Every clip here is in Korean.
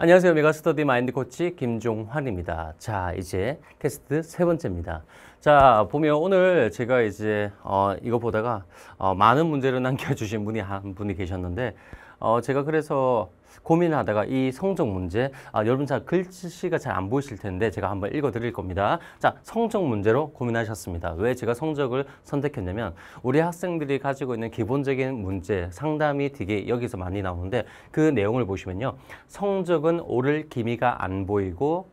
안녕하세요. 메가스터디 마인드 코치 김종환입니다. 자, 이제 테스트 세 번째입니다. 자, 보면 오늘 제가 이제 어, 이거 보다가 어, 많은 문제를 남겨주신 분이 한 분이 계셨는데 어, 제가 그래서 고민하다가 이 성적 문제 아, 여러분 잘 글씨가 잘 안 보이실 텐데 제가 한번 읽어드릴 겁니다. 자, 성적 문제로 고민하셨습니다. 왜 제가 성적을 선택했냐면 우리 학생들이 가지고 있는 기본적인 문제 상담이 되게 여기서 많이 나오는데 그 내용을 보시면요. 성적은 오를 기미가 안 보이고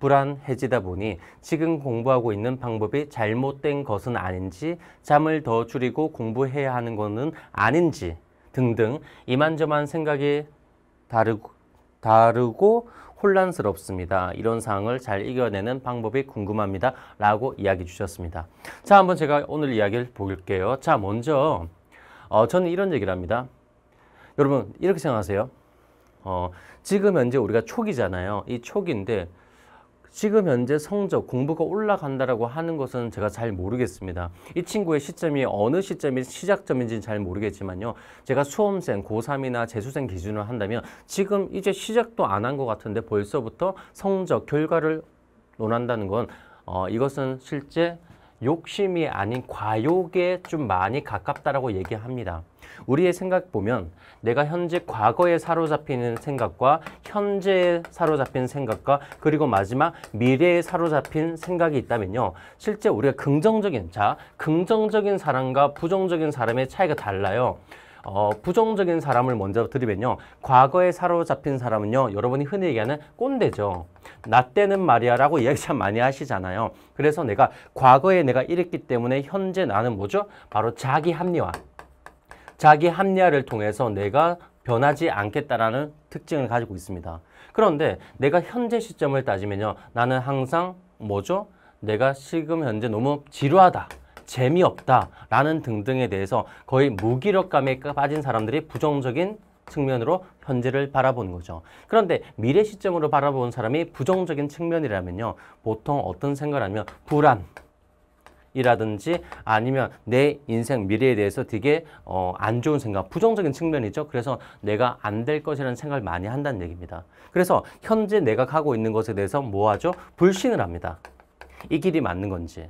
불안해지다 보니 지금 공부하고 있는 방법이 잘못된 것은 아닌지 잠을 더 줄이고 공부해야 하는 것은 아닌지 등등 이만저만 생각이 다르고, 다르고 혼란스럽습니다. 이런 상황을 잘 이겨내는 방법이 궁금합니다. 라고 이야기 주셨습니다. 자, 한번 제가 오늘 이야기를 볼게요. 자, 먼저 어, 저는 이런 얘기를 합니다. 여러분 이렇게 생각하세요. 어, 지금 현재 우리가 초기잖아요. 이 초기인데 지금 현재 성적, 공부가 올라간다라고 하는 것은 제가 잘 모르겠습니다. 이 친구의 시점이 어느 시점이 시작점인지는 잘 모르겠지만요. 제가 수험생, 고3이나 재수생 기준으로 한다면 지금 이제 시작도 안 한 것 같은데 벌써부터 성적, 결과를 논한다는 건 어, 이것은 실제 욕심이 아닌 과욕에 좀 많이 가깝다라고 얘기합니다. 우리의 생각 보면 내가 현재 과거에 사로잡히는 생각과 현재에 사로잡힌 생각과 그리고 마지막 미래에 사로잡힌 생각이 있다면요. 실제 우리가 긍정적인 자, 긍정적인 사람과 부정적인 사람의 차이가 달라요. 어, 부정적인 사람을 먼저 드리면요 과거에 사로잡힌 사람은요. 여러분이 흔히 얘기하는 꼰대죠. 나 때는 말이야라고 이야기 참 많이 하시잖아요. 그래서 내가 과거에 내가 이랬기 때문에 현재 나는 뭐죠? 바로 자기 합리화. 자기 합리화를 통해서 내가 변하지 않겠다라는 특징을 가지고 있습니다. 그런데 내가 현재 시점을 따지면요. 나는 항상 뭐죠? 내가 지금 현재 너무 지루하다. 재미없다라는 등등에 대해서 거의 무기력감에 빠진 사람들이 부정적인 측면으로 현재를 바라보는 거죠. 그런데 미래 시점으로 바라보는 사람이 부정적인 측면이라면요. 보통 어떤 생각을 하면 불안, 이라든지 아니면 내 인생 미래에 대해서 되게 어, 안 좋은 생각, 부정적인 측면이죠. 그래서 내가 안 될 것이라는 생각을 많이 한다는 얘기입니다. 그래서 현재 내가 가고 있는 것에 대해서 뭐하죠? 불신을 합니다. 이 길이 맞는 건지.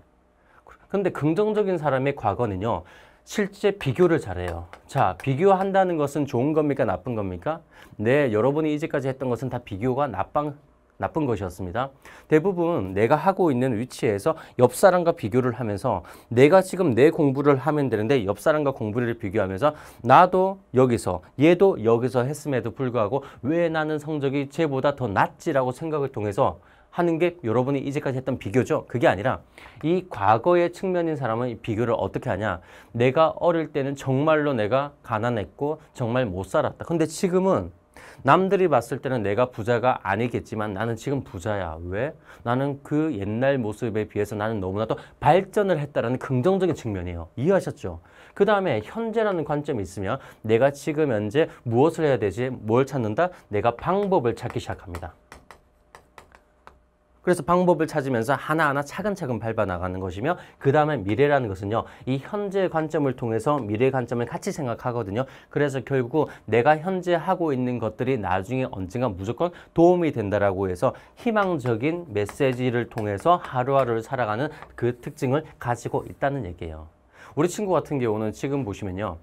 근데 긍정적인 사람의 과거는요. 실제 비교를 잘해요. 자, 비교한다는 것은 좋은 겁니까? 나쁜 겁니까? 네, 여러분이 이제까지 했던 것은 다 비교가 나빵, 나쁜 것이었습니다. 대부분 내가 하고 있는 위치에서 옆 사람과 비교를 하면서 내가 지금 내 공부를 하면 되는데 옆 사람과 공부를 비교하면서 나도 여기서 얘도 여기서 했음에도 불구하고 왜 나는 성적이 쟤보다 더 낫지라고 생각을 통해서 하는 게 여러분이 이제까지 했던 비교죠. 그게 아니라 이 과거의 측면인 사람은 비교를 어떻게 하냐. 내가 어릴 때는 정말로 내가 가난했고 정말 못 살았다. 근데 지금은 남들이 봤을 때는 내가 부자가 아니겠지만 나는 지금 부자야. 왜? 나는 그 옛날 모습에 비해서 나는 너무나도 발전을 했다라는 긍정적인 측면이에요. 이해하셨죠? 그 다음에 현재라는 관점이 있으면 내가 지금 현재 무엇을 해야 되지? 뭘 찾는다? 내가 방법을 찾기 시작합니다. 그래서 방법을 찾으면서 하나하나 차근차근 밟아 나가는 것이며 그 다음에 미래라는 것은요. 이 현재 관점을 통해서 미래 관점을 같이 생각하거든요. 그래서 결국 내가 현재 하고 있는 것들이 나중에 언젠가 무조건 도움이 된다라고 해서 희망적인 메시지를 통해서 하루하루를 살아가는 그 특징을 가지고 있다는 얘기예요. 우리 친구 같은 경우는 지금 보시면요.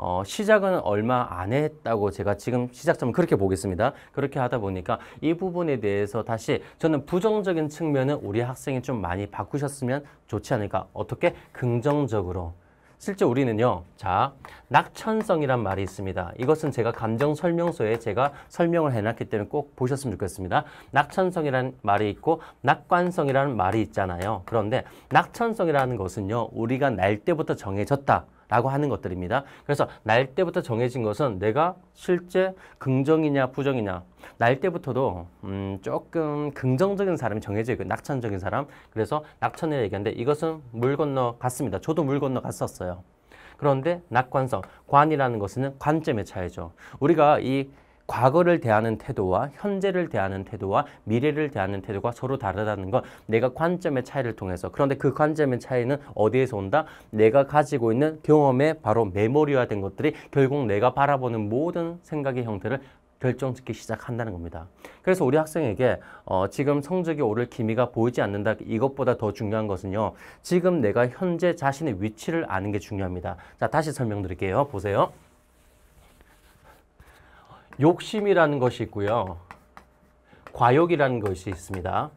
어, 시작은 얼마 안 했다고 제가 지금 시작점 그렇게 보겠습니다. 그렇게 하다 보니까 이 부분에 대해서 다시 저는 부정적인 측면은 우리 학생이 좀 많이 바꾸셨으면 좋지 않을까. 어떻게 긍정적으로 실제 우리는요. 자, 낙천성이란 말이 있습니다. 이것은 제가 감정 설명서에 제가 설명을 해놨기 때문에 꼭 보셨으면 좋겠습니다. 낙천성이라는 말이 있고 낙관성이라는 말이 있잖아요. 그런데 낙천성이라는 것은요. 우리가 날 때부터 정해졌다. 라고 하는 것들입니다. 그래서 날 때부터 정해진 것은 내가 실제 긍정이냐 부정이냐 날 때부터도 음 조금 긍정적인 사람이 정해져 있고 낙천적인 사람 그래서 낙천이라 얘기하는데 이것은 물 건너 갔습니다. 저도 물 건너 갔었어요. 그런데 낙관성, 관이라는 것은 관점의 차이죠. 우리가 이 과거를 대하는 태도와 현재를 대하는 태도와 미래를 대하는 태도가 서로 다르다는 건 내가 관점의 차이를 통해서 그런데 그 관점의 차이는 어디에서 온다? 내가 가지고 있는 경험의 바로 메모리화된 것들이 결국 내가 바라보는 모든 생각의 형태를 결정짓기 시작한다는 겁니다. 그래서 우리 학생에게 어, 지금 성적이 오를 기미가 보이지 않는다 이것보다 더 중요한 것은요. 지금 내가 현재 자신의 위치를 아는 게 중요합니다. 자 다시 설명드릴게요. 보세요. 욕심이라는 것이 있고요. 과욕이라는 것이 있습니다.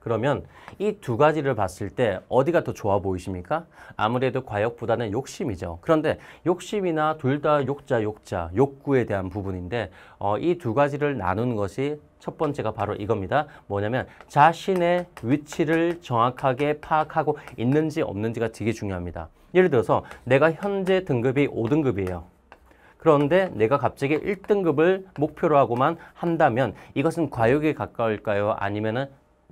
그러면 이 두 가지를 봤을 때 어디가 더 좋아 보이십니까? 아무래도 과욕보다는 욕심이죠. 그런데 욕심이나 둘 다 욕자, 욕자, 욕구에 대한 부분인데 어, 이두 가지를 나누는 것이 첫 번째가 바로 이겁니다. 뭐냐면 자신의 위치를 정확하게 파악하고 있는지 없는지가 되게 중요합니다. 예를 들어서 내가 현재 등급이 5등급이에요. 그런데 내가 갑자기 1등급을 목표로 하고만 한다면 이것은 과욕에 가까울까요? 아니면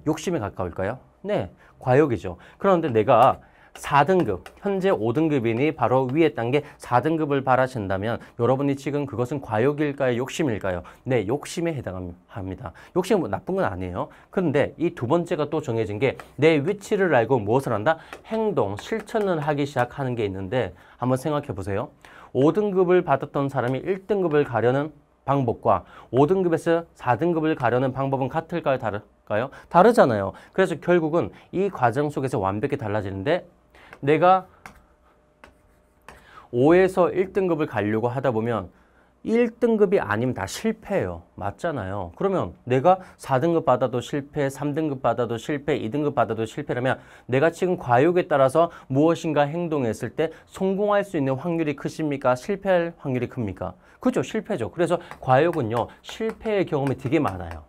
욕심에 가까울까요? 네, 과욕이죠. 그런데 내가 4등급, 현재 5등급이니 바로 위에 단계 4등급을 바라신다면 여러분이 지금 그것은 과욕일까요? 욕심일까요? 네, 욕심에 해당합니다. 욕심은 뭐 나쁜 건 아니에요. 근데이 두 번째가 또 정해진 게 내 위치를 알고 무엇을 한다? 행동, 실천을 하기 시작하는 게 있는데 한번 생각해 보세요. 5등급을 받았던 사람이 1등급을 가려는 방법과 5등급에서 4등급을 가려는 방법은 같을까요? 다를까요? 다르잖아요. 그래서 결국은 이 과정 속에서 완벽히 달라지는데 내가 5에서 1등급을 가려고 하다 보면 1등급이 아니면 다 실패예요. 맞잖아요. 그러면 내가 4등급 받아도 실패, 3등급 받아도 실패, 2등급 받아도 실패라면 내가 지금 과욕에 따라서 무엇인가 행동했을 때 성공할 수 있는 확률이 크십니까? 실패할 확률이 큽니까? 그죠? 실패죠. 그래서 과욕은요. 실패의 경험이 되게 많아요.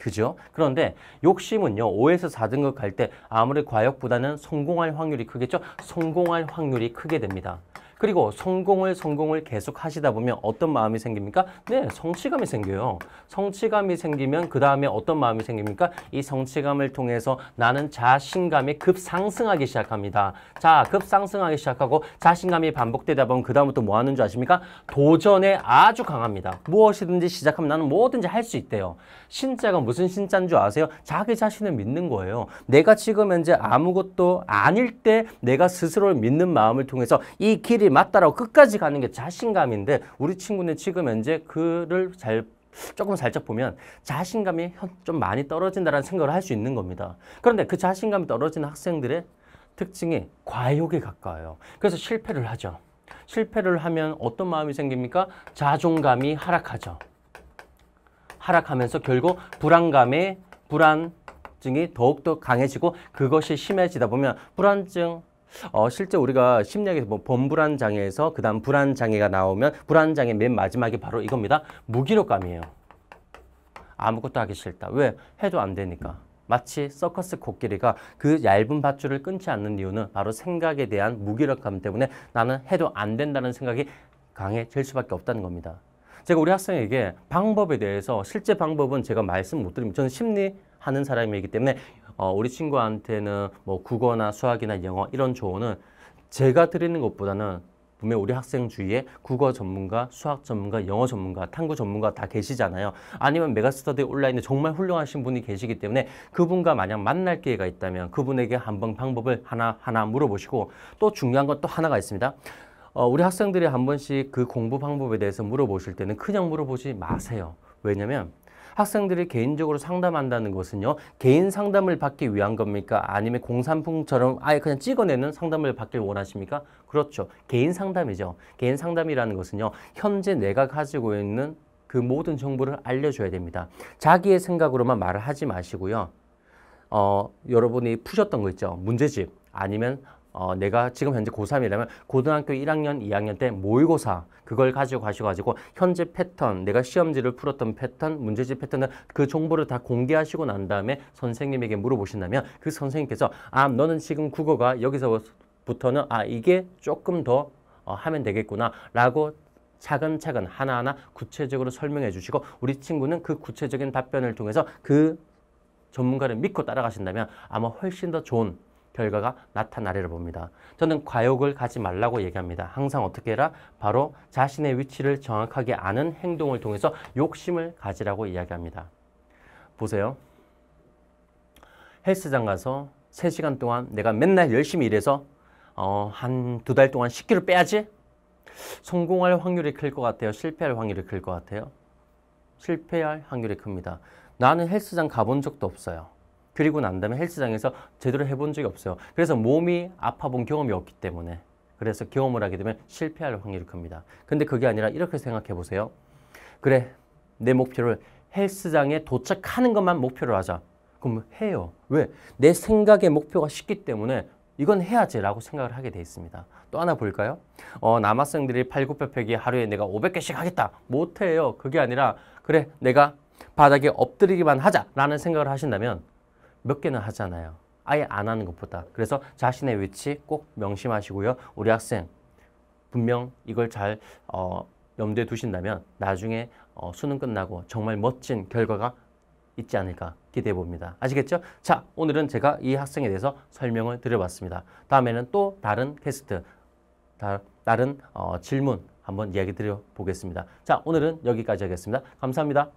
그죠? 그런데 욕심은요. 5에서 4등급 갈 때 아무리 과욕보다는 성공할 확률이 크겠죠? 성공할 확률이 크게 됩니다. 그리고 성공을 성공을 계속 하시다 보면 어떤 마음이 생깁니까? 네, 성취감이 생겨요. 성취감이 생기면 그 다음에 어떤 마음이 생깁니까? 이 성취감을 통해서 나는 자신감이 급상승하기 시작합니다. 자, 급상승하기 시작하고 자신감이 반복되다 보면 그 다음부터 뭐 하는 줄 아십니까? 도전에 아주 강합니다. 무엇이든지 시작하면 나는 뭐든지 할 수 있대요. 신자가 무슨 신자인 줄 아세요? 자기 자신을 믿는 거예요. 내가 지금 현재 아무것도 아닐 때 내가 스스로를 믿는 마음을 통해서 이 길이 맞다라고 끝까지 가는 게 자신감인데 우리 친구는 지금 현재 그를 잘 조금 살짝 보면 자신감이 좀 많이 떨어진다라는 생각을 할 수 있는 겁니다. 그런데 그 자신감이 떨어진 학생들의 특징이 과욕에 가까워요. 그래서 실패를 하죠. 실패를 하면 어떤 마음이 생깁니까? 자존감이 하락하죠. 하락하면서 결국 불안감에 불안증이 더욱더 강해지고 그것이 심해지다 보면 불안증, 어, 실제 우리가 심리학에서 뭐 범불안 장애에서 그다음 불안 장애가 나오면 불안 장애 맨마지막에 바로 이겁니다. 무기력감이에요. 아무것도 하기 싫다. 왜? 해도 안 되니까. 마치 서커스 코끼리가 그 얇은 밧줄을 끊지 않는 이유는 바로 생각에 대한 무기력감 때문에 나는 해도 안 된다는 생각이 강해질 수밖에 없다는 겁니다. 제가 우리 학생에게 방법에 대해서 실제 방법은 제가 말씀 못 드립니다. 저는 심리하는 사람이기 때문에 어, 우리 친구한테는 뭐 국어나 수학이나 영어 이런 조언은 제가 드리는 것보다는 분명 우리 학생 주위에 국어 전문가, 수학 전문가, 영어 전문가, 탐구 전문가 다 계시잖아요. 아니면 메가스터디 온라인에 정말 훌륭하신 분이 계시기 때문에 그분과 만약 만날 기회가 있다면 그분에게 한번 방법을 하나하나 물어보시고 또 중요한 건 또 하나가 있습니다. 어, 우리 학생들이 한 번씩 그 공부 방법에 대해서 물어보실 때는 그냥 물어보지 마세요. 왜냐면 학생들이 개인적으로 상담한다는 것은요. 개인 상담을 받기 위한 겁니까? 아니면 공산품처럼 아예 그냥 찍어내는 상담을 받길 원하십니까? 그렇죠. 개인 상담이죠. 개인 상담이라는 것은요. 현재 내가 가지고 있는 그 모든 정보를 알려줘야 됩니다. 자기의 생각으로만 말을 하지 마시고요. 어, 여러분이 푸셨던 거 있죠. 문제집 아니면 어, 내가 지금 현재 고3이라면 고등학교 1학년, 2학년 때 모의고사 그걸 가지고 가셔가지고 현재 패턴, 내가 시험지를 풀었던 패턴, 문제집 패턴을 그 정보를 다 공개하시고 난 다음에 선생님에게 물어보신다면 그 선생님께서 아 너는 지금 국어가 여기서부터는 아 이게 조금 더 어, 하면 되겠구나 라고 차근차근 하나하나 구체적으로 설명해 주시고 우리 친구는 그 구체적인 답변을 통해서 그 전문가를 믿고 따라가신다면 아마 훨씬 더 좋은 결과가 나타나리라 봅니다. 저는 과욕을 가지 말라고 얘기합니다. 항상 어떻게 해라? 바로 자신의 위치를 정확하게 아는 행동을 통해서 욕심을 가지라고 이야기합니다. 보세요. 헬스장 가서 3시간 동안 내가 맨날 열심히 일해서 어, 한두 달 동안 10kg 빼야지? 성공할 확률이 클 것 같아요? 실패할 확률이 클 것 같아요? 실패할 확률이 큽니다. 나는 헬스장 가본 적도 없어요. 그리고 난 다음에 헬스장에서 제대로 해본 적이 없어요. 그래서 몸이 아파본 경험이 없기 때문에 그래서 경험을 하게 되면 실패할 확률이 큽니다. 근데 그게 아니라 이렇게 생각해 보세요. 그래, 내 목표를 헬스장에 도착하는 것만 목표로 하자. 그럼 해요. 왜? 내 생각의 목표가 쉽기 때문에 이건 해야지라고 생각을 하게 돼 있습니다. 또 하나 볼까요? 어, 남학생들이 팔굽혀펴기 하루에 내가 500개씩 하겠다. 못해요. 그게 아니라 그래 내가 바닥에 엎드리기만 하자라는 생각을 하신다면 몇 개는 하잖아요. 아예 안 하는 것보다. 그래서 자신의 위치 꼭 명심하시고요. 우리 학생 분명 이걸 잘 어, 염두에 두신다면 나중에 어, 수능 끝나고 정말 멋진 결과가 있지 않을까 기대해 봅니다. 아시겠죠? 자, 오늘은 제가 이 학생에 대해서 설명을 드려봤습니다. 다음에는 또 다른 캐스트, 다, 른 어, 질문 한번 이야기 드려보겠습니다. 자, 오늘은 여기까지 하겠습니다. 감사합니다.